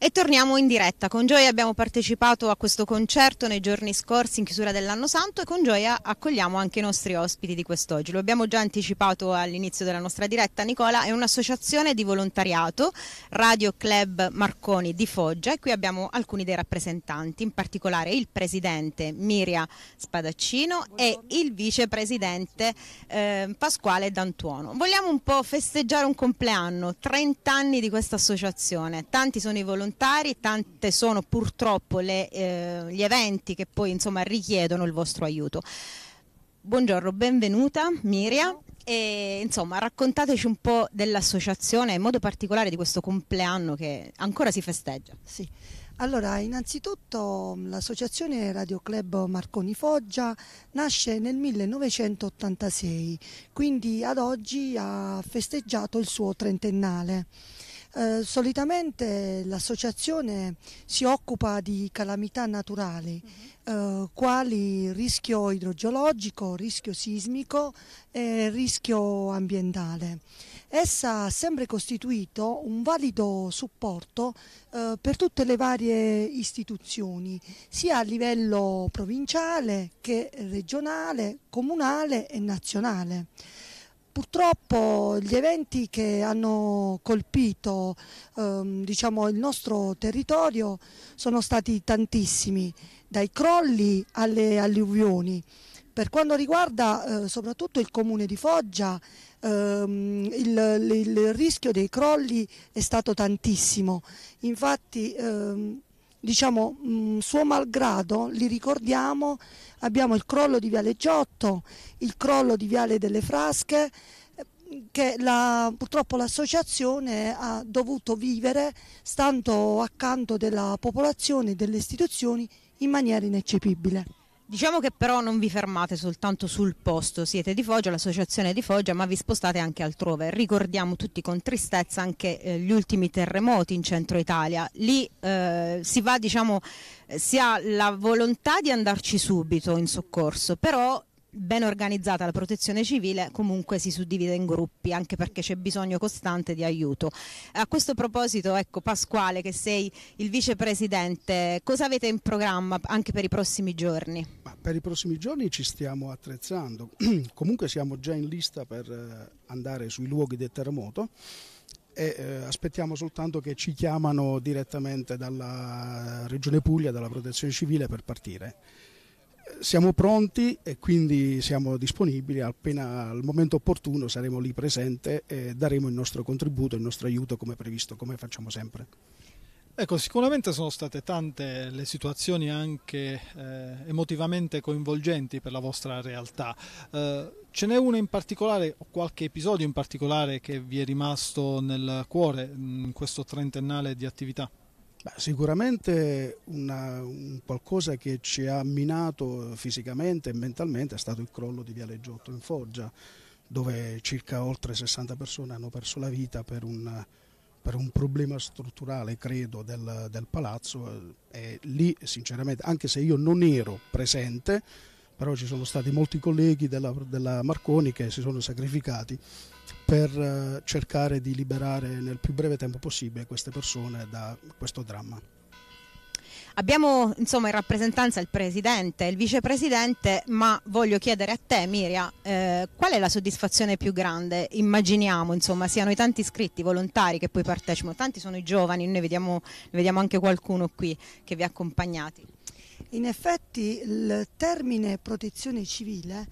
E torniamo in diretta. Con Gioia abbiamo partecipato a questo concerto nei giorni scorsi in chiusura dell'anno santo e con Gioia accogliamo anche i nostri ospiti di quest'oggi. Lo abbiamo già anticipato all'inizio della nostra diretta. Nicola è un'associazione di volontariato, Radio Club Marconi di Foggia e qui abbiamo alcuni dei rappresentanti, in particolare il presidente Miria Spadaccino e il vicepresidente eh, Pasquale D'Antuono. Vogliamo un po' festeggiare un compleanno, 30 anni di questa associazione. Tanti sono i volontari volontari, tante sono purtroppo le, eh, gli eventi che poi insomma, richiedono il vostro aiuto. Buongiorno, benvenuta Miria. E, insomma, raccontateci un po' dell'associazione, in modo particolare di questo compleanno che ancora si festeggia. Sì. Allora, innanzitutto l'associazione Radio Club Marconi Foggia nasce nel 1986, quindi ad oggi ha festeggiato il suo trentennale. Eh, solitamente l'associazione si occupa di calamità naturali, mhm. eh, quali rischio idrogeologico, rischio sismico e rischio ambientale. Essa ha sempre costituito un valido supporto eh, per tutte le varie istituzioni, sia a livello provinciale che regionale, comunale e nazionale. Purtroppo gli eventi che hanno colpito ehm, diciamo, il nostro territorio sono stati tantissimi, dai crolli alle alluvioni. Per quanto riguarda eh, soprattutto il comune di Foggia, ehm, il, il, il, rischio dei crolli è stato tantissimo. Infatti ehm, diciamo, mh, mm, suo malgrado, li ricordiamo, abbiamo il crollo di Viale Giotto, il crollo di Viale delle Frasche, eh, che la, purtroppo l'associazione ha dovuto vivere stando accanto della popolazione e delle istituzioni in maniera ineccepibile. Diciamo che però non vi fermate soltanto sul posto, siete di Foggia, l'associazione di Foggia, ma vi spostate anche altrove. Ricordiamo tutti con tristezza anche eh, gli ultimi terremoti in centro Italia. Lì eh, si va, diciamo, eh, si ha la volontà di andarci subito in soccorso, però ben organizzata la protezione civile comunque si suddivide in gruppi anche perché c'è bisogno costante di aiuto. A questo proposito ecco Pasquale che sei il vicepresidente, cosa avete in programma anche per i prossimi giorni? Ma per i prossimi giorni ci stiamo attrezzando, comunque siamo già in lista per eh, andare sui luoghi del terremoto e eh, aspettiamo soltanto che ci chiamano direttamente dalla Regione Puglia, dalla Protezione Civile per partire siamo pronti e quindi siamo disponibili, appena al momento opportuno saremo lì presente e daremo il nostro contributo, il nostro aiuto come previsto, come facciamo sempre. Ecco, sicuramente sono state tante le situazioni anche eh, emotivamente coinvolgenti per la vostra realtà. Eh, ce n'è una in particolare, o qualche episodio in particolare che vi è rimasto nel cuore mm, in questo trentennale di attività? Beh, sicuramente una, un qualcosa che ci ha minato fisicamente e mentalmente è stato il crollo di Viale Giotto in Foggia, dove circa oltre 60 persone hanno perso la vita per un, per un problema strutturale, credo, del, del palazzo. E lì, sinceramente, anche se io non ero presente, però ci sono stati molti colleghi della, della Marconi che si sono sacrificati per eh, cercare di liberare nel più breve tempo possibile queste persone da questo dramma. Abbiamo insomma in rappresentanza il presidente e il vicepresidente, ma voglio chiedere a te Miria, eh, qual è la soddisfazione più grande? Immaginiamo insomma siano i tanti iscritti volontari che poi partecipano, tanti sono i giovani, noi vediamo, vediamo anche qualcuno qui che vi ha accompagnati. In effetti il termine protezione civile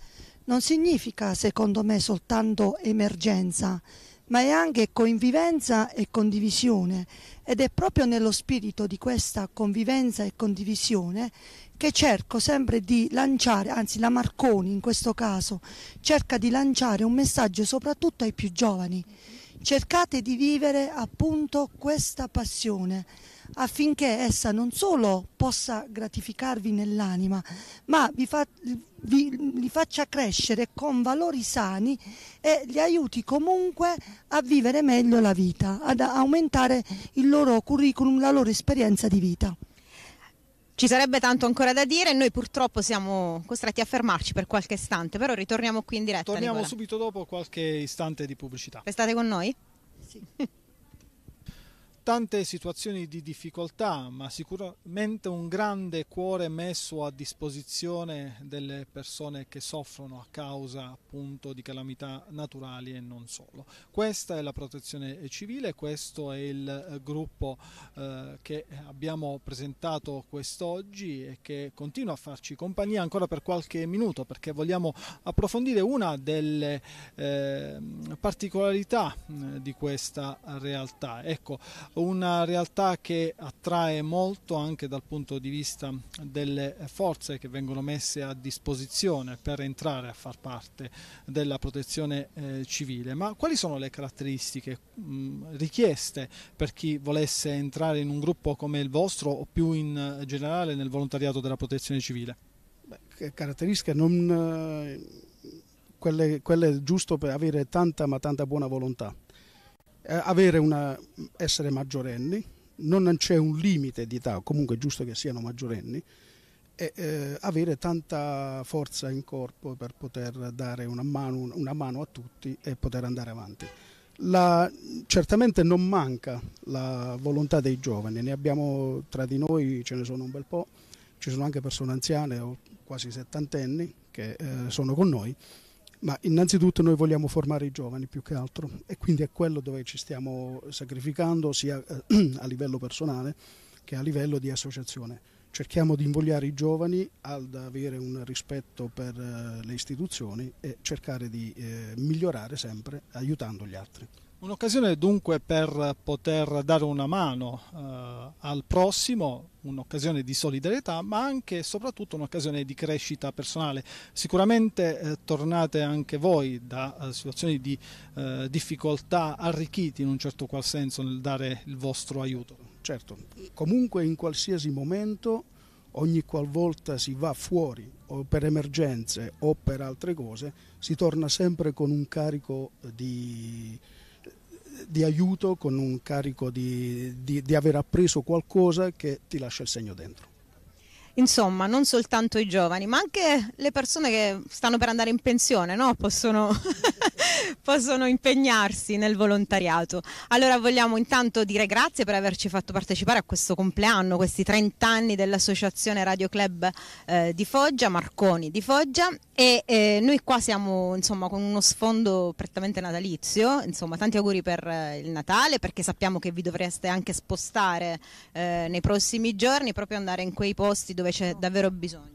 non significa, secondo me, soltanto emergenza, ma è anche convivenza e condivisione ed è proprio nello spirito di questa convivenza e condivisione che cerco sempre di lanciare, anzi la Marconi in questo caso cerca di lanciare un messaggio soprattutto ai più giovani cercate di vivere appunto questa passione affinché essa non solo possa gratificarvi nell'anima, ma vi, fa, vi, li faccia crescere con valori sani e li aiuti comunque a vivere meglio la vita, ad aumentare il loro curriculum, la loro esperienza di vita. Ci sarebbe tanto ancora da dire, noi purtroppo siamo costretti a fermarci per qualche istante, però ritorniamo qui in diretta. Torniamo Nicola. subito dopo qualche istante di pubblicità. Restate con noi? Sì. tante situazioni di difficoltà, ma sicuramente un grande cuore messo a disposizione delle persone che soffrono a causa appunto di calamità naturali e non solo. Questa è la protezione civile, questo è il eh, gruppo eh, che abbiamo presentato quest'oggi e che continua a farci compagnia ancora per qualche minuto perché vogliamo approfondire una delle ehm, eh, particolarità di questa realtà. Ecco, una realtà che attrae molto anche dal punto di vista delle forze che vengono messe a disposizione per entrare a far parte della protezione eh, civile. Ma quali sono le caratteristiche mh, richieste per chi volesse entrare in un gruppo come il vostro o più in eh, generale nel volontariato della protezione civile? Beh, caratteristiche non... Eh, quelle, quelle giusto per avere tanta ma tanta buona volontà eh, una, essere maggiorenni, non c'è un limite di età, comunque è giusto che siano maggiorenni, e eh, avere tanta forza in corpo per poter dare una mano, una mano a tutti e poter andare avanti. La, certamente non manca la volontà dei giovani, ne abbiamo tra di noi, ce ne sono un bel po', ci sono anche persone anziane o quasi settantenni che eh, sono con noi ma innanzitutto noi vogliamo formare i giovani più che altro e quindi è quello dove ci stiamo sacrificando sia eh, a livello personale che a livello di associazione. Cerchiamo di invogliare i giovani ad avere un rispetto per eh, le istituzioni e cercare di eh, migliorare sempre aiutando gli altri. Un'occasione dunque per poter dare una mano eh, al prossimo, un'occasione di solidarietà, ma anche e soprattutto un'occasione di crescita personale. Sicuramente eh, tornate anche voi da eh, situazioni di eh, difficoltà arricchiti in un certo qual senso nel dare il vostro aiuto. Certo, comunque in qualsiasi momento, ogni qualvolta si va fuori o per emergenze o per altre cose, si torna sempre con un carico di di aiuto con un carico di, di, di aver appreso qualcosa che ti lascia il segno dentro insomma, non soltanto i giovani, ma anche le persone che stanno per andare in pensione, no? possono, possono impegnarsi nel volontariato. Allora vogliamo intanto dire grazie per averci fatto partecipare a questo compleanno, questi 30 anni dell'Associazione Radio Club eh, di Foggia, Marconi di Foggia e eh, noi qua siamo insomma con uno sfondo prettamente natalizio, insomma tanti auguri per eh, il Natale perché sappiamo che vi dovreste anche spostare eh, nei prossimi giorni, proprio andare in quei posti dove dove c'è davvero bisogno.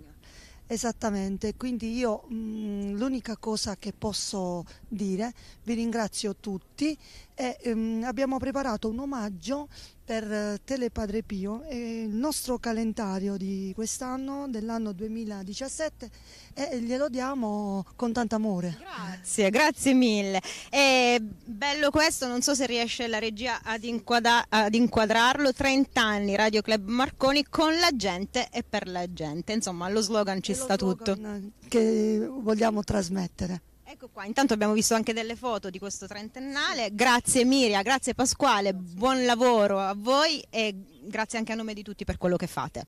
Esattamente, quindi io mm, l'unica cosa che posso dire, vi ringrazio tutti e ehm, abbiamo preparato un omaggio per eh, Telepadre Pio. E il nostro calendario di quest'anno, dell'anno 2017, e glielo diamo con tanto amore. Grazie, grazie mille. È bello questo, non so se riesce la regia ad, inquadra ad inquadrarlo, 30 anni Radio Club Marconi con la gente e per la gente. Insomma, lo slogan ci e sta slogan tutto. Eh, che vogliamo trasmettere. Ecco qua, intanto abbiamo visto anche delle foto di questo trentennale. Grazie Miria, grazie Pasquale, buon lavoro a voi e grazie anche a nome di tutti per quello che fate.